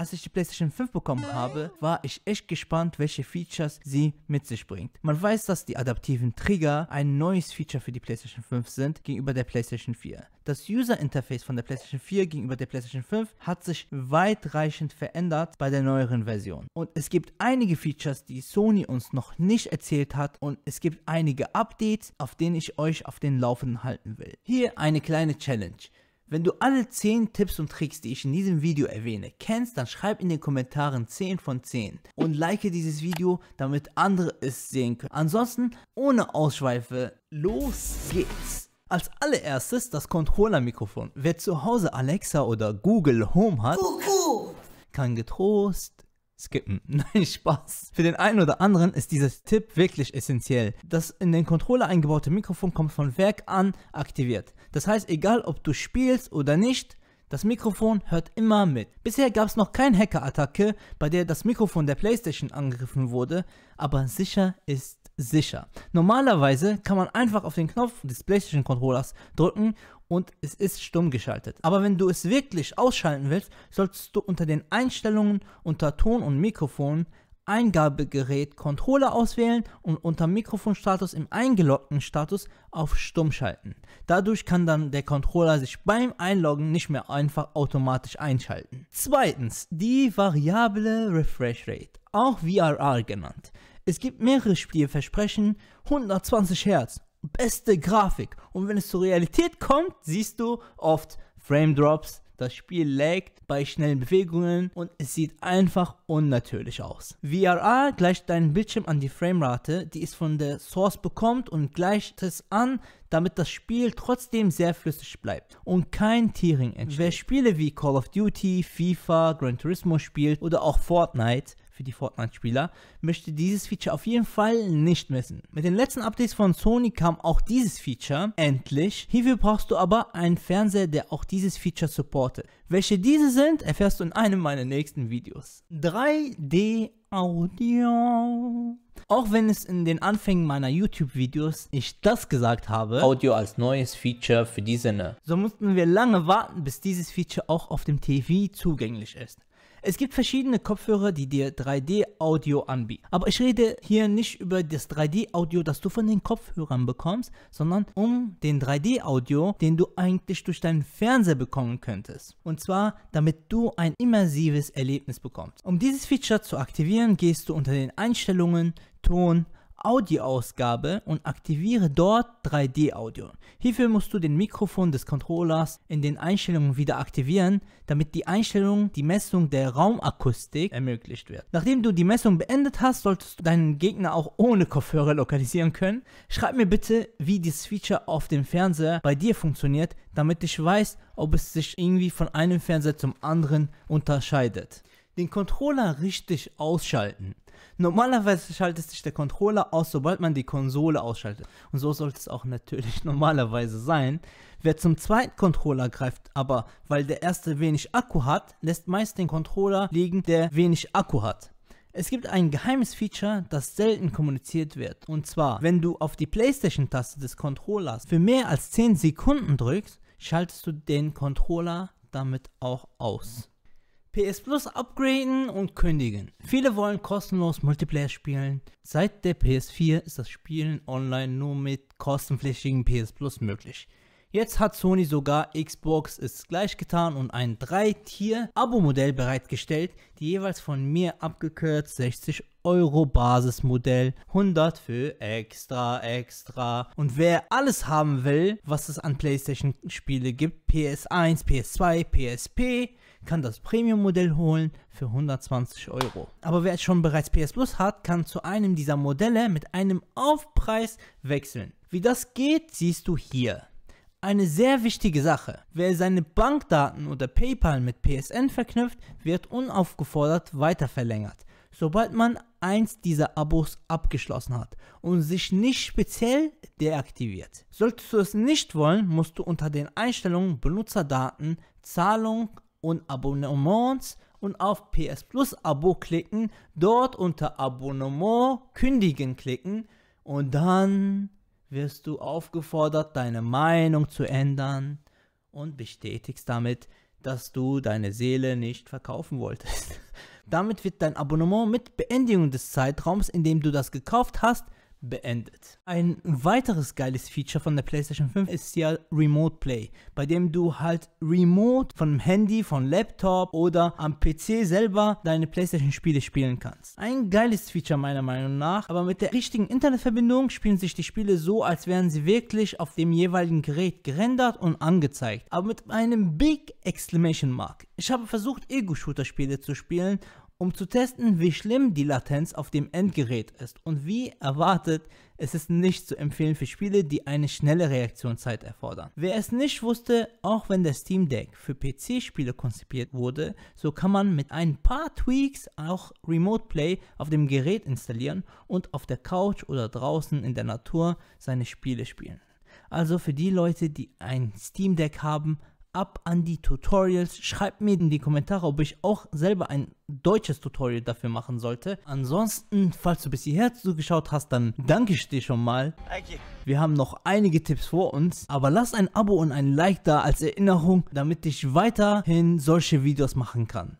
Als ich die PlayStation 5 bekommen habe, war ich echt gespannt, welche Features sie mit sich bringt. Man weiß, dass die adaptiven Trigger ein neues Feature für die PlayStation 5 sind gegenüber der PlayStation 4. Das User Interface von der PlayStation 4 gegenüber der PlayStation 5 hat sich weitreichend verändert bei der neueren Version. Und es gibt einige Features, die Sony uns noch nicht erzählt hat und es gibt einige Updates, auf denen ich euch auf den Laufenden halten will. Hier eine kleine Challenge. Wenn du alle 10 Tipps und Tricks, die ich in diesem Video erwähne, kennst, dann schreib in den Kommentaren 10 von 10 und like dieses Video, damit andere es sehen können. Ansonsten, ohne Ausschweife, los geht's! Als allererstes das Controller-Mikrofon. Wer zu Hause Alexa oder Google Home hat, kann getrost skippen. Nein, Spaß. Für den einen oder anderen ist dieses Tipp wirklich essentiell. Das in den Controller eingebaute Mikrofon kommt von Werk an aktiviert. Das heißt, egal ob du spielst oder nicht, das Mikrofon hört immer mit. Bisher gab es noch keine Hacker-Attacke, bei der das Mikrofon der Playstation angegriffen wurde, aber sicher ist sicher. Normalerweise kann man einfach auf den Knopf des Playstation Controllers drücken und es ist stumm geschaltet. Aber wenn du es wirklich ausschalten willst, solltest du unter den Einstellungen unter Ton und Mikrofon Eingabegerät Controller auswählen und unter Mikrofonstatus im eingeloggten Status auf Stumm schalten. Dadurch kann dann der Controller sich beim Einloggen nicht mehr einfach automatisch einschalten. Zweitens, die variable Refresh Rate, auch VRR genannt. Es gibt mehrere Spielversprechen 120 Hz beste Grafik. Und wenn es zur Realität kommt, siehst du oft Frame Drops, das Spiel laggt bei schnellen Bewegungen und es sieht einfach unnatürlich aus. VRA gleicht deinen Bildschirm an die Framerate, die es von der Source bekommt und gleicht es an, damit das Spiel trotzdem sehr flüssig bleibt und kein Tearing entsteht. Wer Spiele wie Call of Duty, FIFA, Gran Turismo spielt oder auch Fortnite, für die Fortnite-Spieler möchte dieses Feature auf jeden Fall nicht missen. Mit den letzten Updates von Sony kam auch dieses Feature endlich. Hierfür brauchst du aber einen Fernseher, der auch dieses Feature supportet. Welche diese sind, erfährst du in einem meiner nächsten Videos. 3D Audio. Auch wenn es in den Anfängen meiner YouTube-Videos ich das gesagt habe, Audio als neues Feature für die Sinne. So mussten wir lange warten, bis dieses Feature auch auf dem TV zugänglich ist. Es gibt verschiedene Kopfhörer, die dir 3D-Audio anbieten. Aber ich rede hier nicht über das 3D-Audio, das du von den Kopfhörern bekommst, sondern um den 3D-Audio, den du eigentlich durch deinen Fernseher bekommen könntest. Und zwar, damit du ein immersives Erlebnis bekommst. Um dieses Feature zu aktivieren, gehst du unter den Einstellungen, Ton, Audioausgabe und aktiviere dort 3D-Audio. Hierfür musst du den Mikrofon des Controllers in den Einstellungen wieder aktivieren, damit die Einstellung die Messung der Raumakustik ermöglicht wird. Nachdem du die Messung beendet hast, solltest du deinen Gegner auch ohne Kopfhörer lokalisieren können. Schreib mir bitte, wie dieses Feature auf dem Fernseher bei dir funktioniert, damit ich weiß, ob es sich irgendwie von einem Fernseher zum anderen unterscheidet den Controller richtig ausschalten. Normalerweise schaltet sich der Controller aus, sobald man die Konsole ausschaltet. Und so sollte es auch natürlich normalerweise sein. Wer zum zweiten Controller greift, aber weil der erste wenig Akku hat, lässt meist den Controller liegen, der wenig Akku hat. Es gibt ein geheimes Feature, das selten kommuniziert wird. Und zwar, wenn du auf die Playstation-Taste des Controllers für mehr als 10 Sekunden drückst, schaltest du den Controller damit auch aus. PS Plus upgraden und kündigen. Viele wollen kostenlos Multiplayer spielen. Seit der PS4 ist das Spielen online nur mit kostenpflichtigen PS Plus möglich. Jetzt hat Sony sogar Xbox ist gleich getan und ein 3-Tier-Abo-Modell bereitgestellt, die jeweils von mir abgekürzt 60 Euro Basismodell, 100 für extra, extra. Und wer alles haben will, was es an PlayStation Spiele gibt, PS1, PS2, PSP, kann das Premium-Modell holen für 120 Euro. Aber wer schon bereits PS Plus hat, kann zu einem dieser Modelle mit einem Aufpreis wechseln. Wie das geht, siehst du hier. Eine sehr wichtige Sache. Wer seine Bankdaten oder PayPal mit PSN verknüpft, wird unaufgefordert weiter verlängert, sobald man eins dieser Abos abgeschlossen hat und sich nicht speziell deaktiviert. Solltest du es nicht wollen, musst du unter den Einstellungen Benutzerdaten, Zahlung und Abonnements und auf PS Plus Abo klicken, dort unter Abonnement kündigen klicken und dann wirst du aufgefordert, deine Meinung zu ändern und bestätigst damit, dass du deine Seele nicht verkaufen wolltest. damit wird dein Abonnement mit Beendigung des Zeitraums, in dem du das gekauft hast, beendet. Ein weiteres geiles Feature von der PlayStation 5 ist ja Remote Play, bei dem du halt remote von dem Handy, von Laptop oder am PC selber deine PlayStation Spiele spielen kannst. Ein geiles Feature meiner Meinung nach, aber mit der richtigen Internetverbindung spielen sich die Spiele so, als wären sie wirklich auf dem jeweiligen Gerät gerendert und angezeigt, aber mit einem Big Exclamation Mark. Ich habe versucht Ego-Shooter-Spiele zu spielen um zu testen, wie schlimm die Latenz auf dem Endgerät ist und wie erwartet, es ist nicht zu empfehlen für Spiele, die eine schnelle Reaktionszeit erfordern. Wer es nicht wusste, auch wenn der Steam Deck für PC-Spiele konzipiert wurde, so kann man mit ein paar Tweaks auch Remote Play auf dem Gerät installieren und auf der Couch oder draußen in der Natur seine Spiele spielen. Also für die Leute, die ein Steam Deck haben, ab an die Tutorials. Schreibt mir in die Kommentare, ob ich auch selber ein deutsches Tutorial dafür machen sollte. Ansonsten, falls du bis hierher zugeschaut hast, dann danke ich dir schon mal. Wir haben noch einige Tipps vor uns, aber lass ein Abo und ein Like da als Erinnerung, damit ich weiterhin solche Videos machen kann.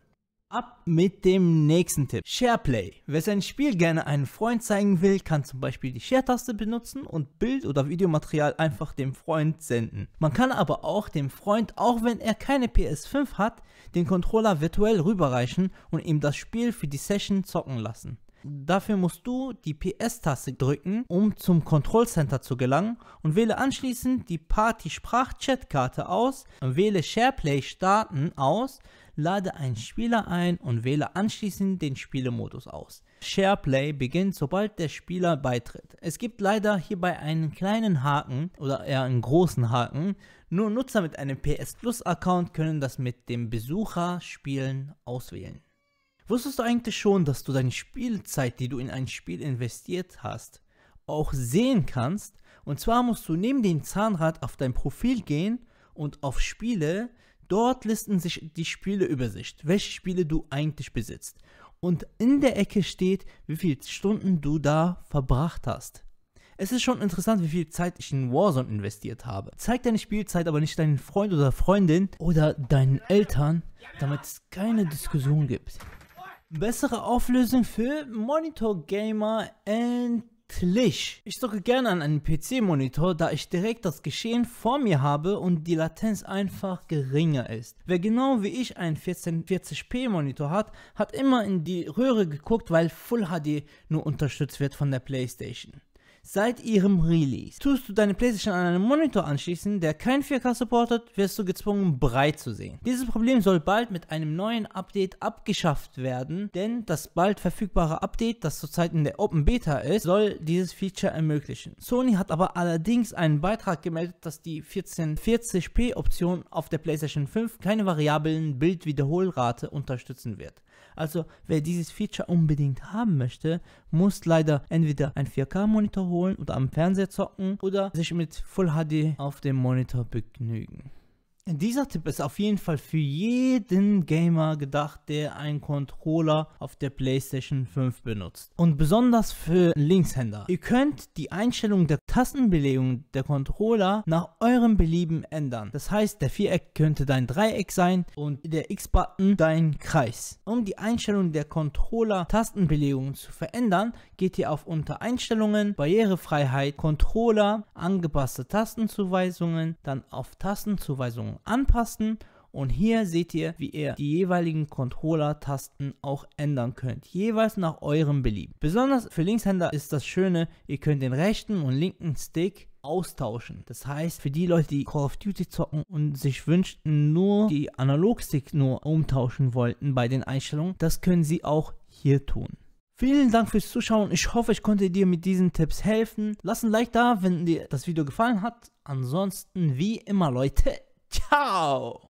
Ab mit dem nächsten Tipp. SharePlay. Wer sein Spiel gerne einem Freund zeigen will, kann zum Beispiel die Share-Taste benutzen und Bild- oder Videomaterial einfach dem Freund senden. Man kann aber auch dem Freund, auch wenn er keine PS5 hat, den Controller virtuell rüberreichen und ihm das Spiel für die Session zocken lassen. Dafür musst du die PS-Taste drücken, um zum Control Center zu gelangen und wähle anschließend die Party-Sprach-Chat-Karte aus, wähle SharePlay starten aus, lade einen Spieler ein und wähle anschließend den Spielemodus aus. SharePlay beginnt, sobald der Spieler beitritt. Es gibt leider hierbei einen kleinen Haken oder eher einen großen Haken. Nur Nutzer mit einem PS Plus Account können das mit dem Besucher Spielen auswählen. Wusstest du eigentlich schon, dass du deine Spielzeit, die du in ein Spiel investiert hast, auch sehen kannst? Und zwar musst du neben dem Zahnrad auf dein Profil gehen und auf Spiele Dort listen sich die Spieleübersicht, welche Spiele du eigentlich besitzt. Und in der Ecke steht, wie viele Stunden du da verbracht hast. Es ist schon interessant, wie viel Zeit ich in Warzone investiert habe. Zeig deine Spielzeit aber nicht deinen Freund oder Freundin oder deinen Eltern, damit es keine Diskussion gibt. Bessere Auflösung für Monitor Gamer and Endlich! Ich zocke gerne an einen PC-Monitor, da ich direkt das Geschehen vor mir habe und die Latenz einfach geringer ist. Wer genau wie ich einen 1440p-Monitor hat, hat immer in die Röhre geguckt, weil Full HD nur unterstützt wird von der Playstation. Seit ihrem Release. Tust du deine Playstation an einen Monitor anschließen, der kein 4K supportet, wirst du gezwungen, breit zu sehen. Dieses Problem soll bald mit einem neuen Update abgeschafft werden, denn das bald verfügbare Update, das zurzeit in der Open Beta ist, soll dieses Feature ermöglichen. Sony hat aber allerdings einen Beitrag gemeldet, dass die 1440p Option auf der PlayStation 5 keine variablen Bildwiederholrate unterstützen wird. Also wer dieses Feature unbedingt haben möchte, muss leider entweder einen 4K-Monitor holen oder am Fernseher zocken oder sich mit Full HD auf dem Monitor begnügen. Dieser Tipp ist auf jeden Fall für jeden Gamer gedacht, der einen Controller auf der PlayStation 5 benutzt. Und besonders für Linkshänder. Ihr könnt die Einstellung der Tastenbelegung der Controller nach eurem Belieben ändern. Das heißt, der Viereck könnte dein Dreieck sein und der X-Button dein Kreis. Um die Einstellung der Controller-Tastenbelegung zu verändern, geht ihr auf unter Einstellungen, Barrierefreiheit, Controller, angepasste Tastenzuweisungen, dann auf Tastenzuweisungen Einstellungen anpassen und hier seht ihr, wie ihr die jeweiligen Controller-Tasten auch ändern könnt, jeweils nach eurem Belieben. Besonders für Linkshänder ist das Schöne, ihr könnt den rechten und linken Stick austauschen. Das heißt, für die Leute, die Call of Duty zocken und sich wünschten, nur die Analogstick nur umtauschen wollten bei den Einstellungen, das können sie auch hier tun. Vielen Dank fürs Zuschauen. Ich hoffe, ich konnte dir mit diesen Tipps helfen. Lass ein Like da, wenn dir das Video gefallen hat. Ansonsten, wie immer, Leute, Ciao。